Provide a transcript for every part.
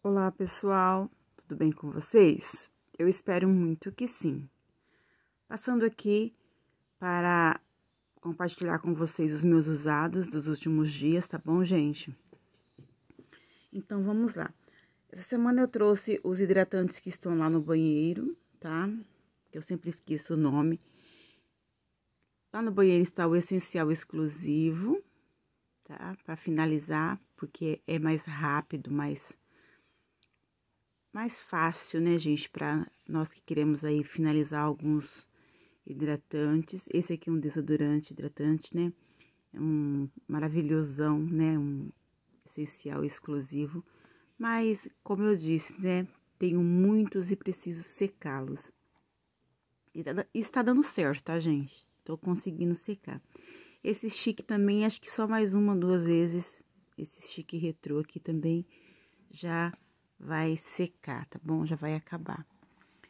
Olá, pessoal. Tudo bem com vocês? Eu espero muito que sim. Passando aqui para compartilhar com vocês os meus usados dos últimos dias, tá bom, gente? Então, vamos lá. Essa semana eu trouxe os hidratantes que estão lá no banheiro, tá? Eu sempre esqueço o nome. Lá no banheiro está o essencial exclusivo, tá? Para finalizar, porque é mais rápido, mais mais fácil, né, gente, para nós que queremos aí finalizar alguns hidratantes. Esse aqui é um desodorante hidratante, né? É um maravilhosão, né? Um essencial exclusivo. Mas, como eu disse, né? Tenho muitos e preciso secá-los. E tá está dando certo, tá, gente? Tô conseguindo secar. Esse chique também, acho que só mais uma, duas vezes. Esse chique retrô aqui também já vai secar, tá bom? Já vai acabar.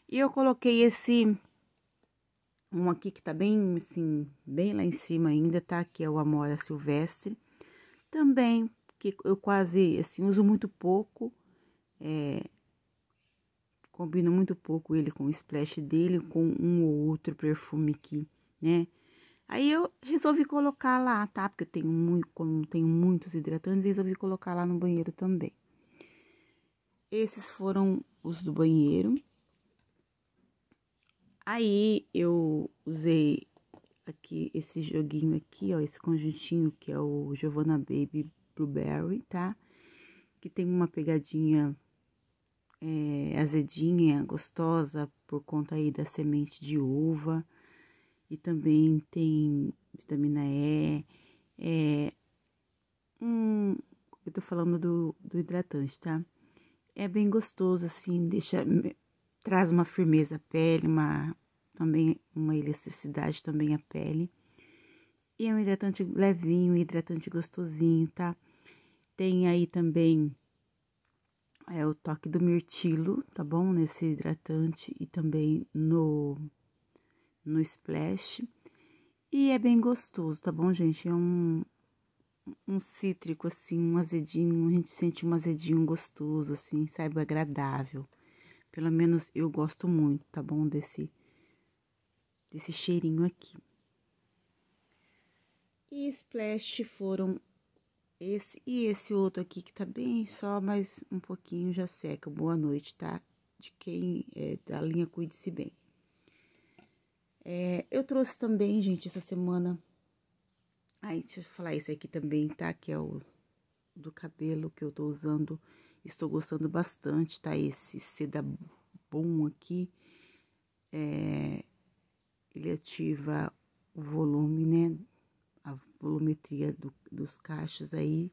E eu coloquei esse um aqui que tá bem assim, bem lá em cima ainda, tá? Que é o Amora Silvestre. Também que eu quase assim uso muito pouco, é, combino muito pouco ele com o splash dele, com um ou outro perfume aqui, né? Aí eu resolvi colocar lá, tá? Porque eu tenho muito, como tenho muitos hidratantes, resolvi colocar lá no banheiro também. Esses foram os do banheiro. Aí eu usei aqui esse joguinho aqui, ó, esse conjuntinho que é o Giovanna Baby Blueberry, tá? Que tem uma pegadinha é, azedinha, gostosa, por conta aí da semente de uva. E também tem vitamina E, é, um, eu tô falando do, do hidratante, tá? é bem gostoso assim, deixa traz uma firmeza à pele, uma também uma elasticidade também à pele. E é um hidratante levinho, hidratante gostosinho, tá? Tem aí também é o toque do mirtilo, tá bom? Nesse hidratante e também no no splash. E é bem gostoso, tá bom, gente? É um um cítrico, assim, um azedinho, a gente sente um azedinho gostoso, assim, sabe, agradável. Pelo menos eu gosto muito, tá bom, desse, desse cheirinho aqui. E splash foram esse e esse outro aqui, que tá bem só, mas um pouquinho já seca. Boa noite, tá? De quem é da linha Cuide-se Bem. É, eu trouxe também, gente, essa semana Aí, deixa eu falar, esse aqui também, tá? Que é o do cabelo que eu tô usando. Estou gostando bastante, tá? Esse seda bom aqui. É, ele ativa o volume, né? A volumetria do, dos cachos aí.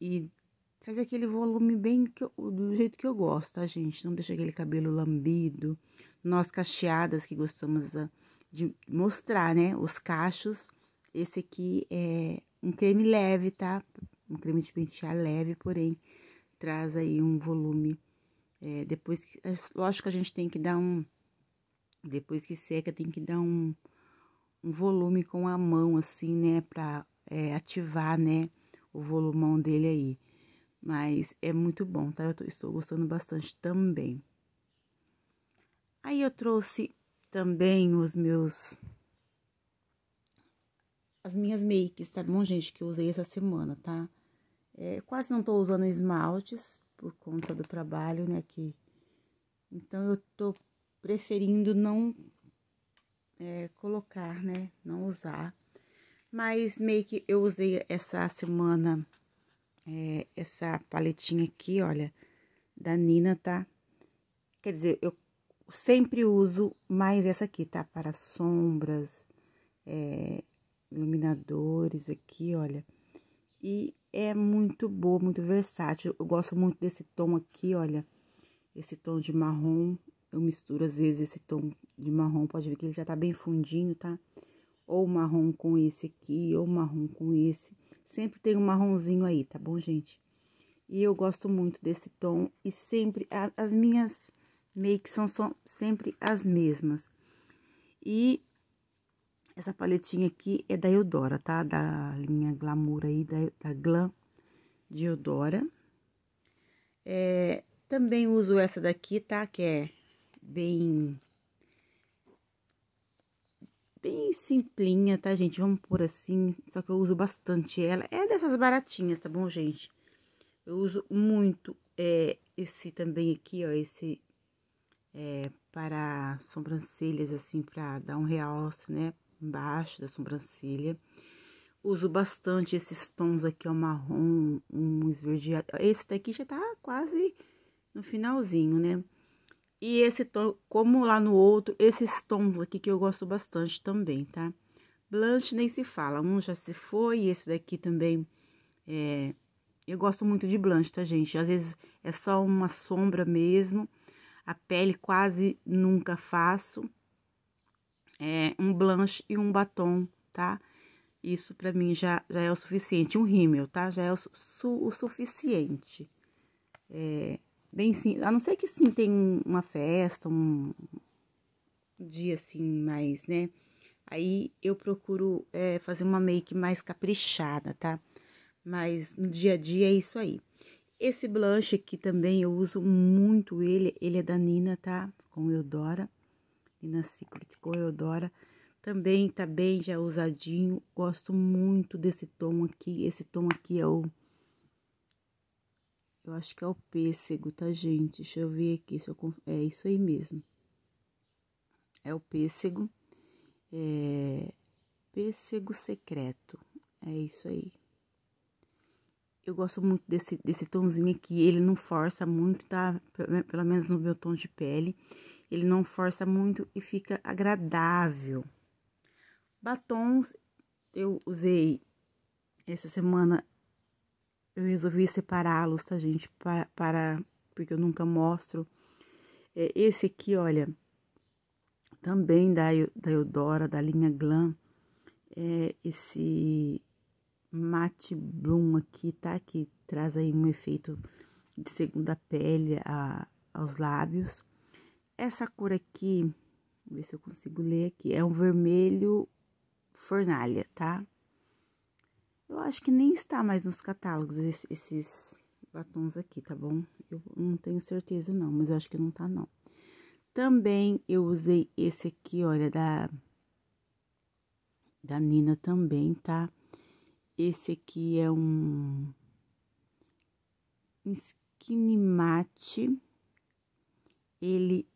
E traz aquele volume bem eu, do jeito que eu gosto, tá, gente? Não deixa aquele cabelo lambido. Nós cacheadas que gostamos ah, de mostrar, né? Os cachos esse aqui é um creme leve, tá? Um creme de pentear leve, porém, traz aí um volume. É, depois, que, é, lógico que a gente tem que dar um... Depois que seca, tem que dar um, um volume com a mão, assim, né? Pra é, ativar, né? O volumão dele aí. Mas é muito bom, tá? Eu tô, estou gostando bastante também. Aí eu trouxe também os meus as minhas makes, tá bom, gente? Que eu usei essa semana, tá? É, quase não tô usando esmaltes por conta do trabalho, né, que... Então, eu tô preferindo não é, colocar, né, não usar. Mas make eu usei essa semana é, essa paletinha aqui, olha, da Nina, tá? Quer dizer, eu sempre uso mais essa aqui, tá? Para sombras, é, iluminadores aqui, olha. E é muito boa, muito versátil. Eu gosto muito desse tom aqui, olha. Esse tom de marrom. Eu misturo, às vezes, esse tom de marrom. Pode ver que ele já tá bem fundinho, tá? Ou marrom com esse aqui, ou marrom com esse. Sempre tem um marronzinho aí, tá bom, gente? E eu gosto muito desse tom. E sempre, as minhas makes são, são sempre as mesmas. E essa paletinha aqui é da Eudora, tá? Da linha Glamour aí, da, da Glam de Eudora. É, também uso essa daqui, tá? Que é bem... Bem simplinha, tá, gente? Vamos por assim, só que eu uso bastante ela. É dessas baratinhas, tá bom, gente? Eu uso muito é, esse também aqui, ó, esse é, para sobrancelhas, assim, para dar um realce, né? embaixo da sobrancelha. Uso bastante esses tons aqui, ó, marrom, um esverdeado. Esse daqui já tá quase no finalzinho, né? E esse tom, como lá no outro, esses tons aqui que eu gosto bastante também, tá? Blanche nem se fala, um já se foi, esse daqui também é... Eu gosto muito de blanche, tá, gente? Às vezes é só uma sombra mesmo, a pele quase nunca faço, é, um blush e um batom, tá? Isso pra mim já, já é o suficiente. Um rímel, tá? Já é o, su o suficiente. É, bem sim, a não ser que sim, tem uma festa, um, um dia assim, mais, né? Aí eu procuro é, fazer uma make mais caprichada, tá? Mas no dia a dia é isso aí. Esse blush aqui também eu uso muito ele, ele é da Nina, tá? Com Eudora e na Secret Eudora. Também tá bem já é usadinho Gosto muito desse tom aqui. Esse tom aqui é o... Eu acho que é o pêssego, tá, gente? Deixa eu ver aqui se eu... É isso aí mesmo. É o pêssego. É... Pêssego secreto. É isso aí. Eu gosto muito desse, desse tomzinho aqui. Ele não força muito, tá? Pelo menos no meu tom de pele ele não força muito e fica agradável. Batons eu usei essa semana, eu resolvi separá-los, tá, gente? Para, para, porque eu nunca mostro. É, esse aqui, olha, também da, da Eudora, da linha Glam, é esse matte bloom aqui, tá? Que traz aí um efeito de segunda pele a, aos lábios. Essa cor aqui, ver se eu consigo ler aqui, é um vermelho fornalha, tá? Eu acho que nem está mais nos catálogos esses batons aqui, tá bom? Eu não tenho certeza não, mas eu acho que não tá não. Também eu usei esse aqui, olha, da da Nina também, tá? Esse aqui é um skinny matte. Ele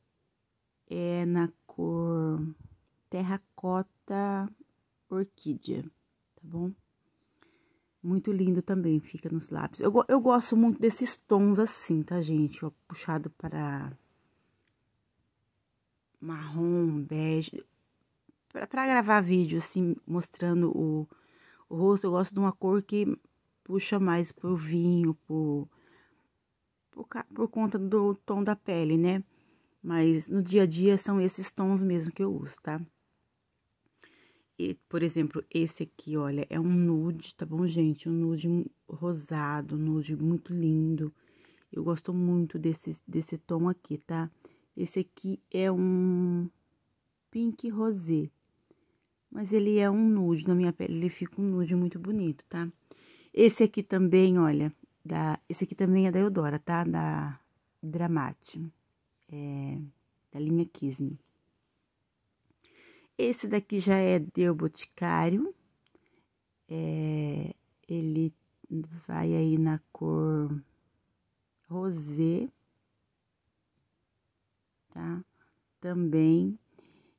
é na cor terracota orquídea, tá bom? Muito lindo também, fica nos lápis. Eu, eu gosto muito desses tons assim, tá, gente? Ó, puxado para marrom, bege. Para gravar vídeo, assim, mostrando o, o rosto, eu gosto de uma cor que puxa mais pro vinho, pro, por, por conta do tom da pele, né? Mas no dia a dia são esses tons mesmo que eu uso, tá? E, por exemplo, esse aqui, olha, é um nude, tá bom, gente? Um nude rosado, um nude muito lindo. Eu gosto muito desse, desse tom aqui, tá? Esse aqui é um pink rosé, mas ele é um nude na minha pele, ele fica um nude muito bonito, tá? Esse aqui também, olha, da, esse aqui também é da Eudora, tá? Da Dramatic é, da linha Kisme. Esse daqui já é de Boticário. É, ele vai aí na cor rosé, tá? Também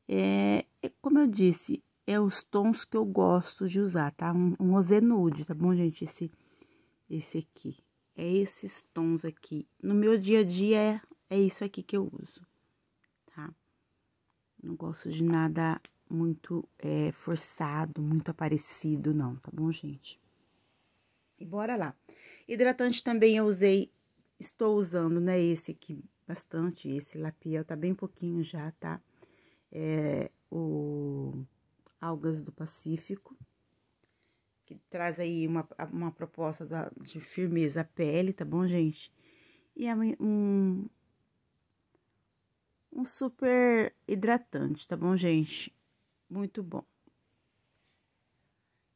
é, é, como eu disse, é os tons que eu gosto de usar, tá? Um, um rosé nude, tá bom, gente? Esse, esse aqui. É esses tons aqui. No meu dia a dia é é isso aqui que eu uso, tá? Não gosto de nada muito é, forçado, muito aparecido, não, tá bom, gente? E bora lá. Hidratante também eu usei, estou usando, né, esse aqui bastante, esse lapiel, tá bem pouquinho já, tá? É o Algas do Pacífico, que traz aí uma, uma proposta da, de firmeza à pele, tá bom, gente? E é um, um super hidratante, tá bom, gente? Muito bom.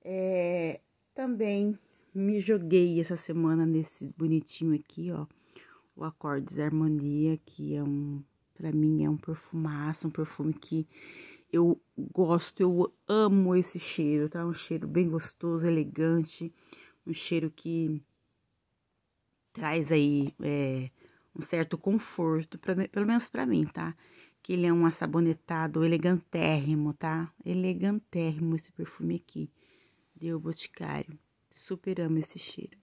É, também me joguei essa semana nesse bonitinho aqui, ó. O Acordes Harmonia, que é um, pra mim, é um perfumaço, um perfume que eu gosto, eu amo esse cheiro, tá? Um cheiro bem gostoso, elegante, um cheiro que traz aí é, um certo conforto, pra, pelo menos para mim, tá? Que ele é um sabonetado elegantérrimo, tá? Elegantérrimo esse perfume aqui, de o Boticário. Super amo esse cheiro.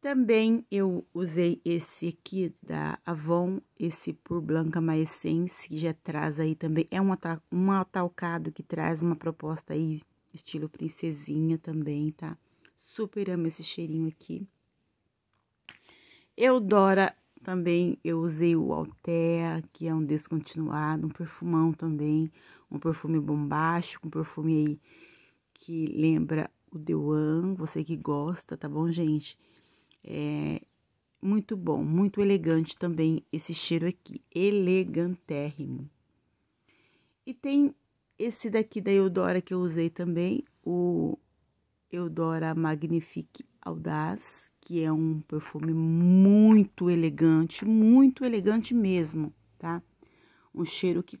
Também eu usei esse aqui da Avon, esse Pur Blanca My Essence, que já traz aí também, é um, um atalcado que traz uma proposta aí, estilo princesinha também, tá? Super amo esse cheirinho aqui. Eudora também eu usei o Altea, que é um descontinuado, um perfumão também, um perfume bombástico, um perfume aí que lembra o Deuan, você que gosta, tá bom, gente? É muito bom, muito elegante também esse cheiro aqui, elegantérrimo. E tem esse daqui da Eudora que eu usei também, o Eudora Magnifique Audaz, que é um perfume muito elegante, muito elegante mesmo, tá? Um cheiro que.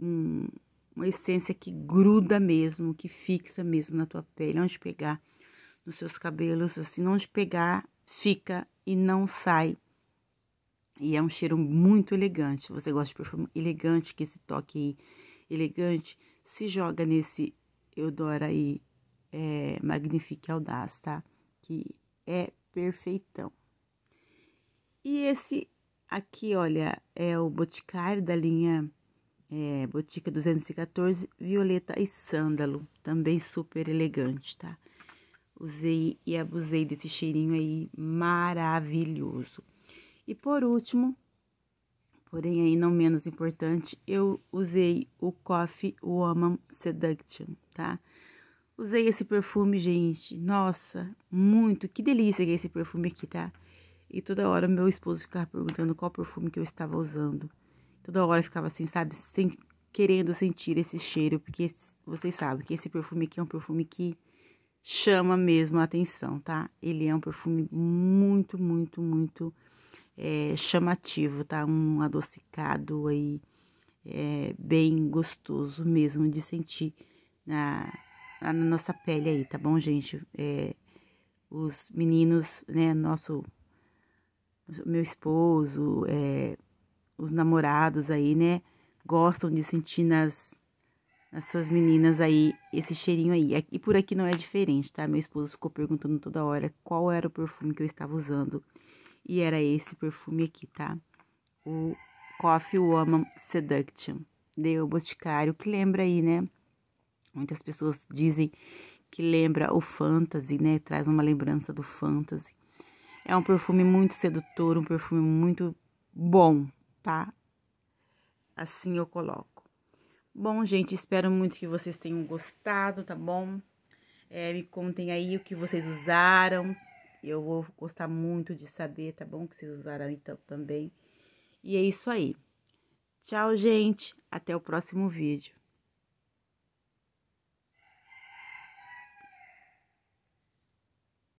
Um, uma essência que gruda mesmo, que fixa mesmo na tua pele, onde pegar nos seus cabelos, assim, onde pegar, fica e não sai. E é um cheiro muito elegante. Você gosta de perfume elegante, que esse toque aí, elegante, se joga nesse Eudora aí é, Magnifique Audaz, tá? Que é perfeitão. E esse aqui, olha, é o Boticário da linha é, Botica 214, Violeta e Sândalo, também super elegante, tá? Usei e abusei desse cheirinho aí maravilhoso. E por último, porém aí não menos importante, eu usei o Coffee Woman Seduction, tá? Usei esse perfume, gente. Nossa, muito. Que delícia que é esse perfume aqui, tá? E toda hora meu esposo ficava perguntando qual perfume que eu estava usando. Toda hora ficava assim, sabe? Sem, querendo sentir esse cheiro. Porque vocês sabem que esse perfume aqui é um perfume que chama mesmo a atenção, tá? Ele é um perfume muito, muito, muito é, chamativo, tá? Um adocicado aí, é, bem gostoso mesmo de sentir na na nossa pele aí, tá bom, gente? É, os meninos, né, nosso, meu esposo, é, os namorados aí, né, gostam de sentir nas, nas suas meninas aí esse cheirinho aí. E por aqui não é diferente, tá? Meu esposo ficou perguntando toda hora qual era o perfume que eu estava usando. E era esse perfume aqui, tá? O Coffee Woman Seduction, de O Boticário, que lembra aí, né? Muitas pessoas dizem que lembra o fantasy, né? Traz uma lembrança do fantasy. É um perfume muito sedutor, um perfume muito bom, tá? Assim eu coloco. Bom, gente, espero muito que vocês tenham gostado, tá bom? É, me contem aí o que vocês usaram. Eu vou gostar muito de saber, tá bom? Que vocês usaram então também. E é isso aí. Tchau, gente. Até o próximo vídeo.